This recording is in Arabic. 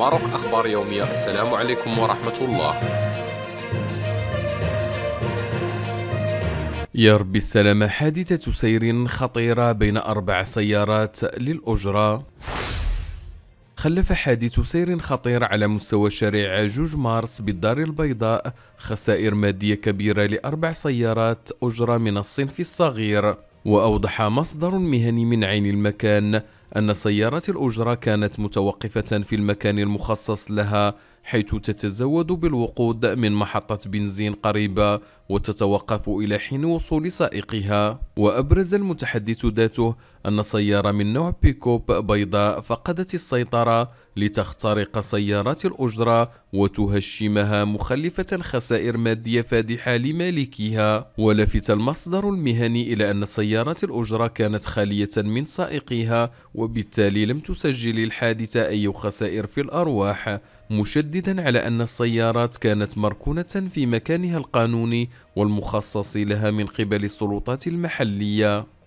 ماروك أخبار يومية السلام عليكم ورحمة الله يا السلام السلامة حادثة سير خطيرة بين أربع سيارات للأجرة خلف حادث سير خطير على مستوى شارع جوج مارس بالدار البيضاء خسائر مادية كبيرة لأربع سيارات أجرة من الصنف الصغير وأوضح مصدر مهني من عين المكان أن سيارة الأجرة كانت متوقفة في المكان المخصص لها حيث تتزود بالوقود من محطة بنزين قريبة وتتوقف إلى حين وصول سائقها وأبرز المتحدث ذاته أن سيارة من نوع بيكوب بيضاء فقدت السيطرة لتخترق سيارات الأجرة وتهشمها مخلفة خسائر مادية فادحة لمالكها ولفت المصدر المهني إلى أن سيارات الأجرة كانت خالية من سائقها وبالتالي لم تسجل الحادثة أي خسائر في الأرواح مشددا على أن السيارات كانت مركونة في مكانها القانوني والمخصص لها من قبل السلطات المحلية